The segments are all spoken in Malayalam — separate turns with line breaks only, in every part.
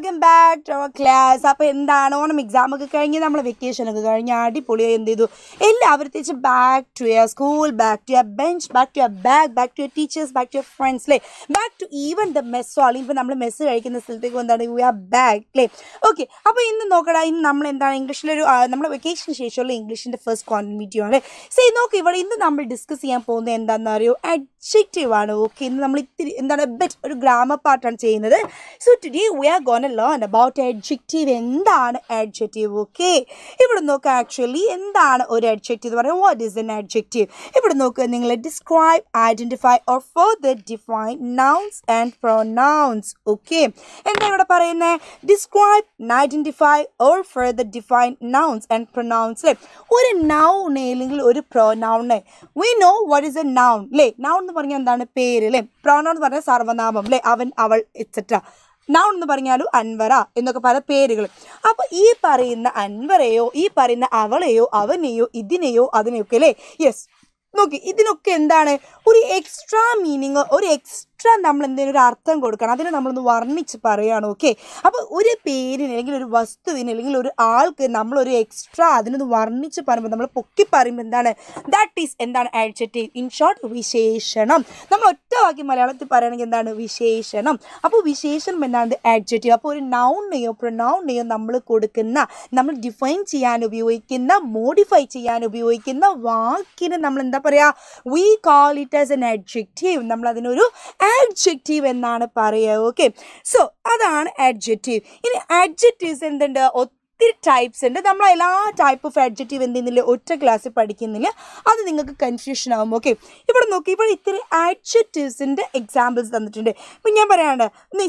Welcome back to our class അപ്പോൾ എന്താണ് ഓണം എക്സാം ഒക്കെ കഴിഞ്ഞ് നമ്മൾ വെക്കേഷനൊക്കെ കഴിഞ്ഞ് അടിപൊളിയായി എന്ത് ചെയ്തു എല്ലാവരും തിരിച്ച് back to your school back to your bench back to your bag back to your teachers back to your friends ലേ back to even the mess അല്ലെങ്കിൽ ഇപ്പോൾ നമ്മൾ മെസ്സ് കഴിക്കുന്ന സ്ഥലത്തേക്ക് എന്താണ് യു ആർ ബാക്ക് ലേ ഓക്കെ അപ്പോൾ ഇന്ന് നോക്കടാ ഇന്ന് നമ്മൾ എന്താണ് ഇംഗ്ലീഷിലൊരു നമ്മുടെ വെക്കേഷന് ശേഷമുള്ള ഇംഗ്ലീഷിൻ്റെ ഫസ്റ്റ് കോൺമിറ്റിയാണ് സേ നോക്ക് ഇവിടെ ഇന്ന് നമ്മൾ ഡിസ്കസ് ചെയ്യാൻ പോകുന്നത് എന്താണെന്ന് അറിയോ അഡിക്റ്റീവ് ആണ് ഓക്കെ ഇന്ന് നമ്മൾ ഇത്തിരി എന്താണ് ബെറ്റ് ഒരു ഗ്രാമർ പാർട്ടാണ് ചെയ്യുന്നത് so today we are gonna learn about adjective എന്താണ് അഡ്ജക്റ്റീവ് ഓക്കെ ഇവിടെ നോക്ക് ആക്ച്വലി എന്താണ് ഒരു അഡ്ജക്റ്റീവ് എന്ന് പറയുന്നത് വാട്ട് ഇസ് എൻ അഡ്ജക്റ്റീവ് ഇവിടെ നോക്ക് നിങ്ങൾ describe identify or further define nouns and pronouns okay എന്താ ഇവിടെ പറയുന്നത് describe identify or further define nouns and pronouns ഒരു നൗൺ അല്ലെങ്കിൽ ഒരു pronoun we know what is a noun അല്ലേ നൗൺ എന്ന് പറഞ്ഞാൽ എന്താണ് പേര് അല്ലേ പ്രോണൗൺ എന്ന് പറഞ്ഞാൽ സർവനാമം അല്ലേ അവൻ അവൾ എക്സെട്ര നൗൺ എന്ന് പറഞ്ഞാലും അൻവറ എന്നൊക്കെ പല പേരുകൾ അപ്പോൾ ഈ പറയുന്ന അൻവറയോ ഈ പറയുന്ന അവളെയോ അവനെയോ ഇതിനെയോ അതിനെയൊക്കെ അല്ലേ യെസ് നോക്കി ഇതിനൊക്കെ എന്താണ് ഒരു എക്സ്ട്രാ മീനിങ് ഒരു എക്സ് എക്സ്ട്രാ നമ്മൾ എന്തെങ്കിലും ഒരു അർത്ഥം കൊടുക്കണം അതിനെ നമ്മളൊന്ന് വർണ്ണിച്ച് പറയുകയാണ് ഓക്കെ അപ്പോൾ ഒരു പേരിന് അല്ലെങ്കിൽ ഒരു വസ്തുവിന് അല്ലെങ്കിൽ ഒരു ആൾക്ക് നമ്മളൊരു എക്സ്ട്രാ അതിനൊന്ന് വർണ്ണിച്ച് പറയുമ്പോൾ നമ്മൾ പൊക്കി പറയുമ്പോൾ എന്താണ് ദാറ്റ് ഈസ് എന്താണ് ആഡ്ജറ്റീവ് ഇൻ ഷോർട്ട് വിശേഷണം നമ്മൾ ഒറ്റ വാക്കി മലയാളത്തിൽ പറയുകയാണെങ്കിൽ എന്താണ് വിശേഷണം അപ്പോൾ വിശേഷണം എന്താണ് ആഡ്ജറ്റീവ് അപ്പോൾ ഒരു നൗണിനെയോ പ്രൊനൗണിനെയോ നമ്മൾ കൊടുക്കുന്ന നമ്മൾ ഡിഫൈൻ ചെയ്യാൻ ഉപയോഗിക്കുന്ന മോഡിഫൈ ചെയ്യാൻ ഉപയോഗിക്കുന്ന വാക്കിന് നമ്മൾ എന്താ പറയുക we call it as an adjective നമ്മൾ അതിനൊരു adjective എന്നാണ് പറയുക ഓക്കെ സോ അതാണ് adjective ഇനി adjectives എന്തുണ്ട് ഒത്തിരി ടൈപ്സ് ഉണ്ട് നമ്മൾ എല്ലാ ടൈപ്പ് ഓഫ് അഡ്ജക്റ്റീവ് എന്ത് ചെയ്യുന്നില്ല ഒറ്റ ക്ലാസ്സിൽ പഠിക്കുന്നില്ല അത് നിങ്ങൾക്ക് കൺഫ്യൂഷൻ ആകും ഓക്കെ ഇവിടെ നോക്കി ഇവിടെ ഇത്തിരി ആഡ്ജക്റ്റീവ്സിൻ്റെ എക്സാമ്പിൾസ് തന്നിട്ടുണ്ട് ഇപ്പം ഞാൻ പറയാണ്ട്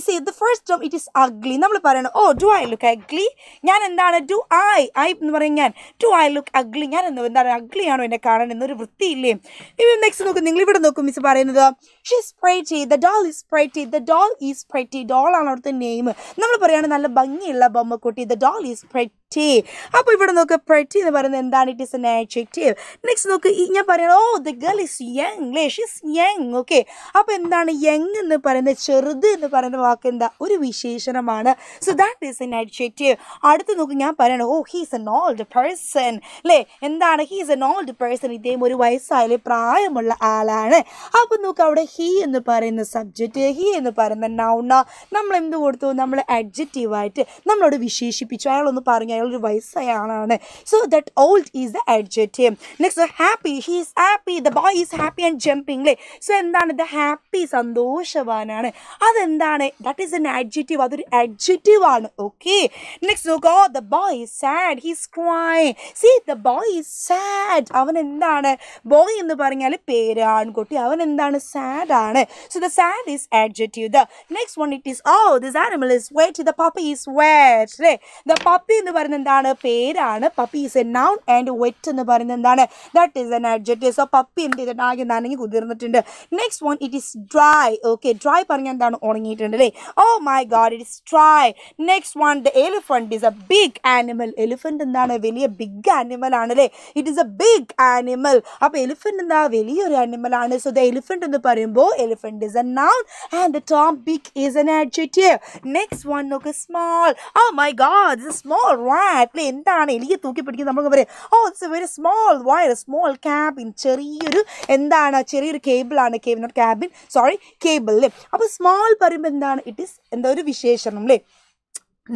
see the first term it is ugly നമ്മൾ പറയണം oh do I look ugly ഞാൻ എന്താണ് ഡു ഐ ഐ എന്ന് പറയും ഞാൻ ടു ഐ ലുക്ക് അഗ്ലി ഞാൻ എന്ന് എന്താണ് അഗ്ലിയാണോ എന്നെ കാണാൻ എന്നൊരു വൃത്തിയില്ലേ ഇപ്പം നെക്സ്റ്റ് നോക്കും നിങ്ങൾ ഇവിടെ നോക്കും മിസ് പറയുന്നത് ഷി സ്പ്രൈ ചെയ്ത് ഡോൾ ഇസ് സ്പ്രൈ ചെയ്ത് ഡോൾ ഈസ് പ്രൈറ്റി ഡോൾ ആണ് അവിടുത്തെ നെയിം നമ്മൾ പറയുകയാണെങ്കിൽ നല്ല ഭംഗിയുള്ള ബൊമ്മക്കുട്ടി the doll is spry adjective അപ്പോൾ ഇവിടെ നോക്ക് pretty എന്ന് പറയുന്നത് എന്താണ് it is an adjective next നോക്ക് ഞാൻ പറയുന്നത് oh the girl is young ലേഷ് ഇസ് യങ് ഓക്കെ അപ്പോൾ എന്താണ് യങ് എന്ന് പറയുന്നത് ചെറുത് എന്ന് പറയുന്ന വാക്ക് എന്താ ഒരു വിശേഷണമാണ് so that is an adjective അടുത്ത് നോക്ക് ഞാൻ പറയണം oh he's an old person അല്ലേ എന്താണ് ഹീസ് എൻ ഓൾഡ് പേഴ്സൺ ഇദ്ദേഹം ഒരു വയസ്സായാലും പ്രായമുള്ള ആളാണ് അപ്പോൾ നോക്ക് അവിടെ ഹീ എന്ന് പറയുന്ന സബ്ജക്റ്റ് ഹീ എന്ന് പറയുന്ന നൗണ നമ്മൾ എന്ത് കൊടുത്തു നമ്മൾ അഡ്ജക്റ്റീവായിട്ട് നമ്മളോട് വിശേഷിപ്പിച്ചു അയാളൊന്ന് പറഞ്ഞു അയാളൊരു വയസ്സായ ആളാണ് so that old is the adjective next happy he is happy the boy is happy and jumping അല്ലേ സോ എന്താണ് ദ ഹാപ്പി സന്തോഷവാനാണ് അതെന്താണ് ദാറ്റ് ഈസ് എൻ അഡ്ജറ്റീവ് അതൊരു അഡ്ജറ്റീവ് ആണ് ഓക്കെ നെക്സ്റ്റ് നോക്കോ the boy is sad he's cry see the boy is sad അവൻ എന്താണ് ബോയ് എന്ന് പറഞ്ഞാൽ പേര് ആൺകുട്ടി അവൻ എന്താണ് സാഡ് ആണ് so the sad is adjective the next one it is oh this animal is wet the puppy is wet the puppy എന്ന് പറയുന്നത് പറയുന്നത് എന്താണ് പേരാണ് puppy is a noun and wet എന്ന് പറയുന്നത് എന്താണ് that is an adjective so puppy എന്ത് ചെയ്തിട്ട് ആകെ നനഞ്ഞ് കുതിർന്നിട്ടുണ്ട് next one it is dry okay dry പറഞ്ഞാൽ എന്താണ് ഉണങ്ങിയിട്ടുണ്ട് അല്ലേ oh my God it is dry next one the elephant is a big animal elephant എന്താണ് വലിയ ബിഗ് ആനിമൽ ആണ് അല്ലേ it is a big animal അപ്പോൾ എലിഫൻറ്റ് എന്താ വലിയൊരു ആനിമൽ ആണ് സോ ദ എലിഫൻറ്റ് എന്ന് പറയുമ്പോൾ elephant is a noun and the term big is an adjective next one നോക്ക് small oh my God is a small one battle എന്താണ് എലിയെ തൂക്കി പിടിക്കുന്നത് നമ്മൾ പറയും oh it's a very small wire small cabin ചെറിയൊരു എന്താണ് ചെറിയൊരു കേബിളാണ് കേബിൻ ക്യാബിൻ സോറി കേബിൾ അല്ലേ അപ്പോൾ സ്മോൾ പറയുമ്പോൾ എന്താണ് ഇറ്റ് ഈസ് എന്താ ഒരു വിശേഷണം അല്ലേ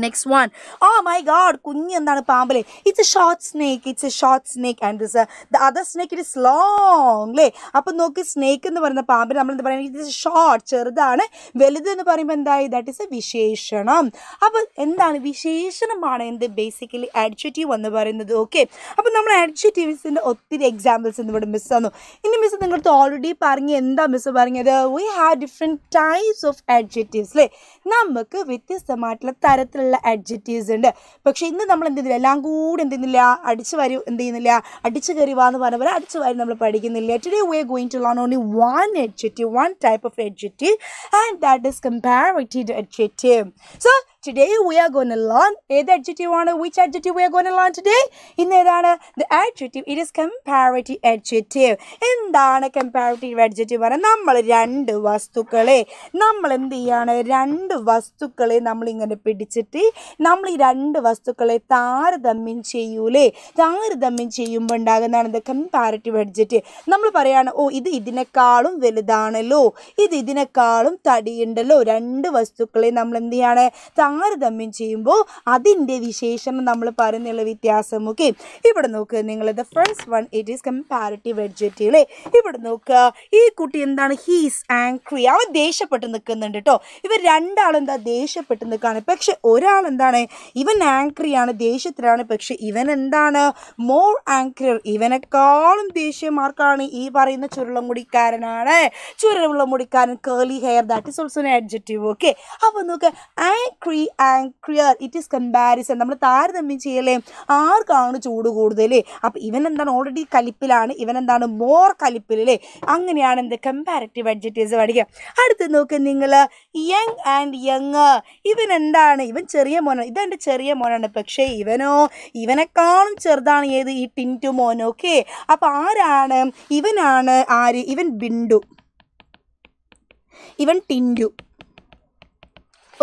next one oh my God കുഞ്ഞ് എന്താണ് പാമ്പലെ it's a short snake it's a short snake and this the other snake it is long അല്ലേ അപ്പം നോക്കി സ്നേക്ക് എന്ന് പറയുന്ന പാമ്പിന് നമ്മൾ എന്താ പറയുക ഇറ്റ്സ് ഷോർട്ട് ചെറുതാണ് വലുത് എന്ന് പറയുമ്പോൾ എന്തായി ദാറ്റ് ഇസ് എ വിശേഷണം അപ്പോൾ എന്താണ് വിശേഷണമാണ് എന്ത് ബേസിക്കലി അഡ്ജറ്റീവ് എന്ന് പറയുന്നത് ഓക്കെ അപ്പം നമ്മൾ അഡ്ജറ്റീവ്സിൻ്റെ ഒത്തിരി എക്സാമ്പിൾസ് ഇവിടെ മിസ് തന്നു ഇനി മിസ് നിങ്ങളടുത്ത് ഓൾറെഡി പറഞ്ഞ് എന്താ മിസ് പറഞ്ഞത് we have different types of adjectives അല്ലേ നമുക്ക് വ്യത്യസ്തമായിട്ടുള്ള തരത്തിലുള്ള ഉള്ള അഡ്ജറ്റീവ്സ് ഉണ്ട് പക്ഷേ ഇന്ന് നമ്മൾ എന്ത് ചെയ്യുന്നില്ല എല്ലാം കൂടി എന്ത് ചെയ്യുന്നില്ല അടിച്ച് വരൂ എന്ത് ചെയ്യുന്നില്ല അടിച്ച് കയറി എന്ന് പറഞ്ഞ പോലെ അടിച്ച് വാരി നമ്മൾ പഠിക്കുന്നില്ല today we going to learn only one adjective one type of adjective and that is comparative adjective so today we are gonna learn ഏത് അഡ്ജറ്റീവ് ആണ് which adjective we are gonna learn today ഇന്ന് ഏതാണ് the adjective it is comparative adjective എന്താണ് കമ്പാരിറ്റീവ് അഡ്ജറ്റീവ് പറഞ്ഞാൽ നമ്മൾ രണ്ട് വസ്തുക്കളെ നമ്മൾ എന്ത് ചെയ്യാണ് രണ്ട് വസ്തുക്കളെ നമ്മളിങ്ങനെ പിടിച്ചിട്ട് നമ്മൾ ഈ രണ്ട് വസ്തുക്കളെ താരതമ്യം ചെയ്യൂലേ താരതമ്യം ചെയ്യുമ്പോൾ ഉണ്ടാകുന്നതാണ് ദ കമ്പാരിറ്റീവ് അഡ്ജറ്റീവ് നമ്മൾ പറയുകയാണ് ഓ ഇത് ഇതിനേക്കാളും വലുതാണല്ലോ ഇത് ഇതിനേക്കാളും തടിയുണ്ടല്ലോ രണ്ട് വസ്തുക്കളെ നമ്മൾ എന്ത് ചെയ്യാണ് താ താരതമ്യം ചെയ്യുമ്പോൾ അതിൻ്റെ വിശേഷണം നമ്മൾ പറയുന്നുള്ള വ്യത്യാസം ഓക്കെ ഇവിടെ നോക്കുക നിങ്ങൾ the first one it is comparative adjective അല്ലേ ഇവിടെ നോക്കുക ഈ കുട്ടി എന്താണ് ഹീസ് ആങ്ക്രി അവൻ ദേഷ്യപ്പെട്ട് നിൽക്കുന്നുണ്ട് കേട്ടോ ഇവർ രണ്ടാളെന്താ എന്താ ദേഷ്യപ്പെട്ട് നിൽക്കുകയാണ് പക്ഷെ ഒരാൾ എന്താണ് ഇവൻ ആങ്ക്രിയാണ് ദേഷ്യത്തിലാണ് പക്ഷെ ഇവൻ എന്താണ് മോർ ആങ്ക്രിയർ ഇവനെക്കാളും ദേഷ്യമാർക്കാണ് ഈ പറയുന്ന ചുരുളം ചുരുളമുടിക്കാരൻ curly hair that is also adjective okay അപ്പോൾ നോക്ക് angry and angrier it is comparison നമ്മൾ താരതമ്യം ചെയ്യലേ ആർക്കാണ് ചൂട് കൂടുതൽ അപ്പം ഇവൻ എന്താണ് ഓൾറെഡി കലിപ്പിലാണ് ഇവൻ എന്താണ് മോർ കലിപ്പിലല്ലേ അങ്ങനെയാണ് എന്ത് കമ്പാരറ്റീവ് അഡ്ജറ്റീവ്സ് പഠിക്കുക അടുത്ത് നോക്ക് നിങ്ങൾ യങ് ആൻഡ് യങ് ഇവൻ എന്താണ് ഇവൻ ചെറിയ മോനാണ് ഇതെൻ്റെ ചെറിയ മോനാണ് പക്ഷേ ഇവനോ ഇവനെക്കാളും ചെറുതാണ് ഏത് ഈ ടിൻറ്റു മോൻ ഓക്കെ അപ്പം ആരാണ് ഇവനാണ് ആര് ഇവൻ ബിൻഡു ഇവൻ ടിൻറ്റു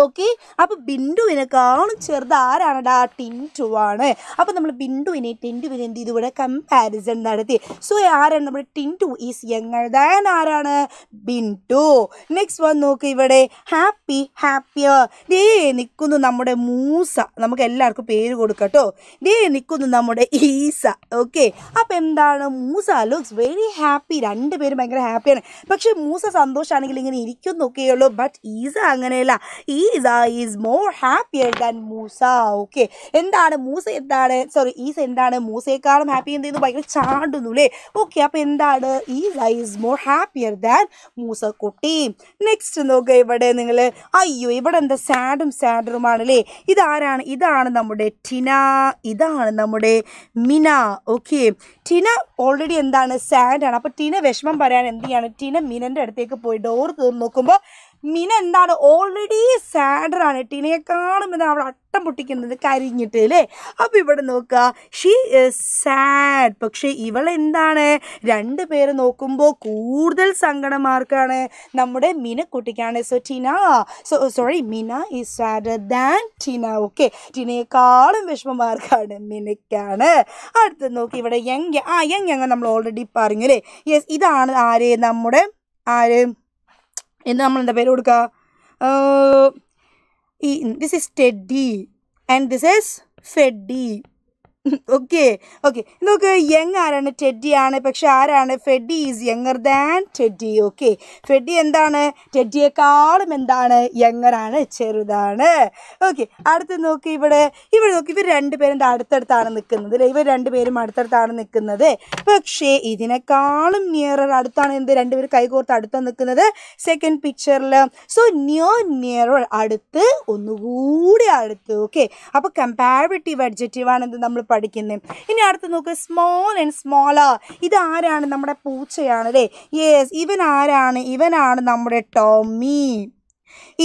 ഓക്കെ അപ്പോൾ ബിന്ദുവിനെ കാണും ചെറുത് ആരാണ് ആ ടിൻറ്റു ആണ് അപ്പോൾ നമ്മൾ ബിന്ദുവിനെ ടിൻറ്റുവിനെ എന്ത് ഇതുവിടെ കമ്പാരിസൺ നടത്തി സോ ആരാണ് നമ്മുടെ ടിൻറ്റു ഈസ് യങ്ങർ ദാൻ ആരാണ് ബിന്ദു നെക്സ്റ്റ് വൺ നോക്ക് ഇവിടെ ഹാപ്പി ഹാപ്പിയർ ദേ നിൽക്കുന്നു നമ്മുടെ മൂസ നമുക്ക് എല്ലാവർക്കും പേര് കൊടുക്കട്ടോ ദേ നിൽക്കുന്നു നമ്മുടെ ഈസ ഓക്കെ അപ്പോൾ എന്താണ് മൂസ ലുക്സ് വെരി ഹാപ്പി രണ്ടുപേരും ഭയങ്കര ഹാപ്പിയാണ് പക്ഷെ മൂസ സന്തോഷമാണെങ്കിൽ ഇങ്ങനെ ഇരിക്കുന്നൊക്കെയുള്ളൂ ബട്ട് ഈസ അങ്ങനെയല്ല ഈ Isa is more happier than Musa okay എന്താണ് മൂസ എന്താണ് സോറി ഈസ എന്താണ് മൂസയെക്കാളും ഹാപ്പി എന്ത് ചെയ്യുന്നു ഭയങ്കര ചാണ്ടുന്നു അല്ലേ ഓക്കെ അപ്പൊ എന്താണ് Isa is more happier than Musa കുട്ടി നെക്സ്റ്റ് നോക്കുക ഇവിടെ നിങ്ങൾ അയ്യോ ഇവിടെ എന്താ സാഡും സാഡറുമാണ് അല്ലേ ഇതാരാണ് ഇതാണ് നമ്മുടെ ടിന ഇതാണ് നമ്മുടെ മിന ഓക്കെ ടിന ഓൾറെഡി എന്താണ് സാഡാണ് അപ്പൊ ടിന വിഷമം പറയാൻ എന്ത് ചെയ്യാണ് ടിന മിനന്റെ അടുത്തേക്ക് പോയി ഡോർ തീർന്ന് നോക്കുമ്പോൾ മിന എന്താണ് ഓൾറെഡി സാഡറാണ് ടീനയെ കാണുമ്പോൾ അവിടെ അട്ടം പൊട്ടിക്കുന്നത് കരിഞ്ഞിട്ട് അല്ലേ അപ്പം ഇവിടെ നോക്കുക ഷീ സാഡ് പക്ഷേ ഇവൾ എന്താണ് രണ്ട് പേര് നോക്കുമ്പോൾ കൂടുതൽ സങ്കടമാർക്കാണ് നമ്മുടെ മിന കുട്ടിക്കാണ് so Tina so sorry Meena is sadder than Tina okay ടീനയെക്കാളും വിഷമമാർക്കാണ് ആർക്കാണ് മിനയ്ക്കാണ് അടുത്ത് നോക്കി ഇവിടെ യങ് ആ യങ് ഞങ്ങൾ നമ്മൾ ഓൾറെഡി പറഞ്ഞു അല്ലേ യെസ് ഇതാണ് ആരെ നമ്മുടെ ആര് എന്ന് നമ്മൾ എന്താ പേര് കൊടുക്കുക this is teddy and this is ഫെഡി okay okay നോക്ക് യങ് ആരാണ് ആണ് പക്ഷെ ആരാണ് ഫെഡി is younger than teddy okay ഫെഡി എന്താണ് ടെഡിയെക്കാളും എന്താണ് യങ്ങറാണ് ചെറുതാണ് ഓക്കെ അടുത്ത് നോക്ക് ഇവിടെ ഇവിടെ നോക്ക് ഇവർ രണ്ടുപേരും അടുത്തടുത്താണ് നിൽക്കുന്നത് അല്ലേ ഇവർ രണ്ടുപേരും അടുത്തടുത്താണ് നിൽക്കുന്നത് പക്ഷേ ഇതിനേക്കാളും നിയറർ അടുത്താണ് എന്ത് രണ്ടുപേർ കൈകോർത്ത് അടുത്താണ് നിൽക്കുന്നത് സെക്കൻഡ് പിക്ചറിൽ സോ നിയർ നിയറർ അടുത്ത് ഒന്നുകൂടി അടുത്ത് ഓക്കെ അപ്പോൾ കമ്പാരിറ്റീവ് അഡ്ജക്റ്റീവാണ് എന്ത് നമ്മൾ പഠിക്കുന്നു ഇനി അടുത്ത് നോക്ക് സ്മോൾ ആൻഡ് സ്മോളർ ആരാണ് നമ്മുടെ പൂച്ചയാണ് അല്ലേ യെസ് ഇവൻ ആരാണ് ഇവനാണ് നമ്മുടെ ടോമി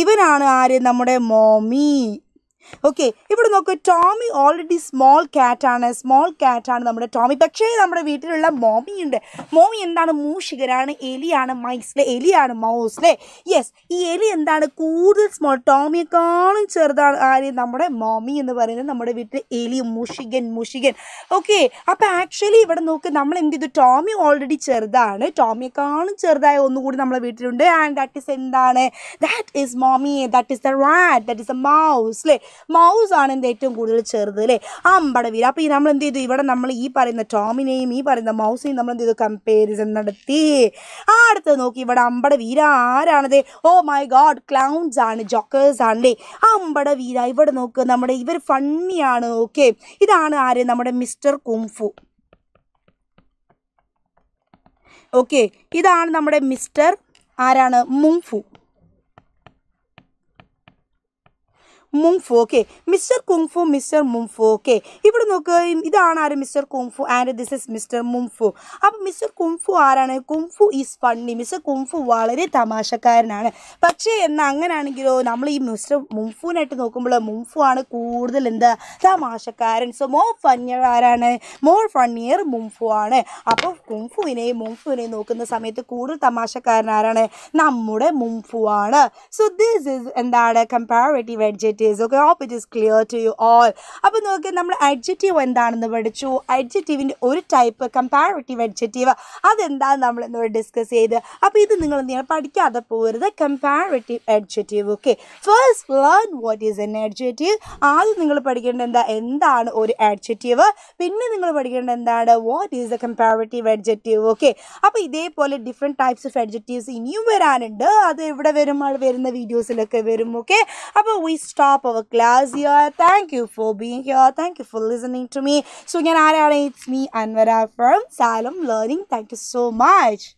ഇവനാണ് ആര് നമ്മുടെ മോമി ഓക്കെ ഇവിടെ നോക്ക് ടോമി ഓൾറെഡി സ്മോൾ കാറ്റാണ് സ്മോൾ കാറ്റാണ് നമ്മുടെ ടോമി പക്ഷേ നമ്മുടെ വീട്ടിലുള്ള മോമി ഉണ്ട് മോമി എന്താണ് മൂഷികരാണ് എലിയാണ് മൈസ്ലെ എലിയാണ് മൗസ് അല്ലേ യെസ് ഈ എലി എന്താണ് കൂടുതൽ സ്മോൾ ടോമിയെക്കാളും ചെറുതാണ് ആര് നമ്മുടെ മോമി എന്ന് പറയുന്നത് നമ്മുടെ വീട്ടിൽ എലി മുഷികൻ മുഷികൻ ഓക്കെ അപ്പം ആക്ച്വലി ഇവിടെ നോക്ക് നമ്മൾ എന്ത് ചെയ്തു ടോമി ഓൾറെഡി ചെറുതാണ് ടോമിയെക്കാളും ചെറുതായ ഒന്നുകൂടി നമ്മുടെ വീട്ടിലുണ്ട് ആൻഡ് ദാറ്റ് ഇസ് എന്താണ് that is Momi that is the rat that is a mouse അല്ലേ മൗസ് ആണ് എന്ത് ഏറ്റവും കൂടുതൽ ചെറുത് അല്ലേ ആ അമ്പടവീര് അപ്പോൾ ഈ നമ്മൾ എന്ത് ചെയ്തു ഇവിടെ നമ്മൾ ഈ പറയുന്ന ടോമിനെയും ഈ പറയുന്ന മൗസിനെയും നമ്മൾ എന്ത് ചെയ്തു കമ്പാരിസൺ നടത്തി ആ അടുത്ത് നോക്കി ഇവിടെ അമ്പടവീര ആരാണത് ഓ മൈ ഗോഡ് ക്ലൗൺസ് ആണ് ജോക്കേഴ്സ് ആണല്ലേ ആ അമ്പടവീര ഇവിടെ നോക്കുക നമ്മുടെ ഇവർ ഫണ്ണിയാണ് ഓക്കെ ഇതാണ് ആര് നമ്മുടെ മിസ്റ്റർ കുംഫു ഓക്കെ ഇതാണ് നമ്മുടെ മിസ്റ്റർ ആരാണ് Mumfu Mumfu okay mister Kungfu mister Mumfu okay ഇവിടെ നോക്ക് ഇതാണ് ആര് mister Kungfu and this is mister Mumfu അപ്പം മിസ്റ്റർ കുങ്ഫു ആരാണ് Kungfu is funny mister Kungfu വളരെ തമാശക്കാരനാണ് പക്ഷേ എന്നാൽ അങ്ങനെയാണെങ്കിലോ നമ്മൾ ഈ മിസ്റ്റർ മുംഫുവിനായിട്ട് നോക്കുമ്പോൾ മുംഫു ആണ് കൂടുതൽ എന്താ തമാശക്കാരൻ സോ മോർ ഫണ്ണിയർ ആരാണ് മോർ ഫണ്ണിയർ മുംഫു ആണ് അപ്പോൾ കുംഫുവിനെയും മുംഫുവിനെയും നോക്കുന്ന സമയത്ത് കൂടുതൽ തമാശക്കാരൻ ആരാണ് നമ്മുടെ മുംഫു ആണ് സോ ദിസ് ഇസ് എന്താണ് comparative adjective it is okay ഓപ്പ് it is clear to you all അപ്പോൾ നോക്കി നമ്മൾ അഡ്ജറ്റീവ് എന്താണെന്ന് പഠിച്ചു അഡ്ജറ്റീവിൻ്റെ ഒരു ടൈപ്പ് കമ്പാരറ്റീവ് അഡ്ജറ്റീവ് അതെന്താണ് നമ്മൾ എന്നോട് ഡിസ്കസ് ചെയ്ത് അപ്പോൾ ഇത് നിങ്ങൾ നിങ്ങൾ പഠിക്കാതെ പോകരുത് comparative adjective okay first learn what is an adjective ആദ്യം നിങ്ങൾ പഠിക്കേണ്ട എന്താ എന്താണ് ഒരു അഡ്ജറ്റീവ് പിന്നെ നിങ്ങൾ പഠിക്കേണ്ട എന്താണ് what is a comparative adjective okay അപ്പോൾ ഇതേപോലെ ഡിഫറെൻറ്റ് ടൈപ്പ്സ് ഓഫ് അഡ്ജറ്റീവ്സ് ഇനിയും വരാനുണ്ട് അത് ഇവിടെ വരും വരുന്ന വീഡിയോസിലൊക്കെ വരും ഓക്കെ അപ്പോൾ വി സ്റ്റോ of a class here. Thank you for being here. Thank you for listening to me. So, again, it's me, Anwara from Salem Learning. Thank you so much.